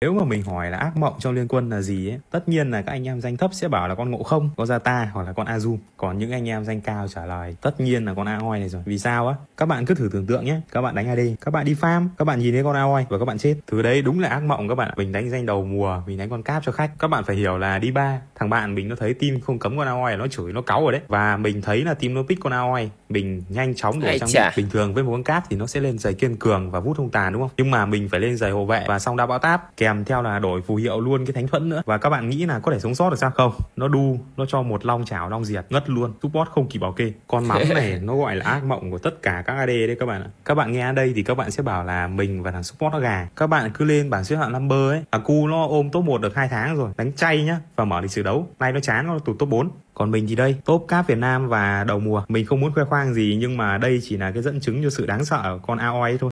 Nếu mà mình hỏi là ác mộng cho Liên Quân là gì ấy, tất nhiên là các anh em danh thấp sẽ bảo là con Ngộ Không, con ta hoặc là con azu Còn những anh em danh cao trả lời tất nhiên là con Aoi này rồi. Vì sao á? Các bạn cứ thử tưởng tượng nhé. Các bạn đánh AD, các bạn đi farm, các bạn nhìn thấy con Aoi và các bạn chết. Thứ đấy đúng là ác mộng các bạn. Mình đánh danh đầu mùa, mình đánh con cáp cho khách. Các bạn phải hiểu là đi ba thằng bạn mình nó thấy team không cấm con Aoi nó chửi nó cáu rồi đấy. Và mình thấy là team nó pick con Aoi mình nhanh chóng để Ai trong bình thường với một con cáp thì nó sẽ lên giày kiên cường và vút hung tàn đúng không nhưng mà mình phải lên giày hộ vệ và xong đã bão táp kèm theo là đổi phù hiệu luôn cái thánh thuẫn nữa và các bạn nghĩ là có thể sống sót được sao không nó đu nó cho một long chảo long diệt ngất luôn support không kịp bảo kê con mắm này nó gọi là ác mộng của tất cả các ad đấy các bạn ạ các bạn nghe ở đây thì các bạn sẽ bảo là mình và thằng support nó gà các bạn cứ lên bảng xếp hạng number ấy à cu nó ôm top một được hai tháng rồi đánh chay nhá và mở lịch sử đấu nay nó chán nó tụt top 4 còn mình thì đây top cáp việt nam và đầu mùa mình không muốn khoe khoang gì nhưng mà đây chỉ là cái dẫn chứng cho sự đáng sợ của con aoi thôi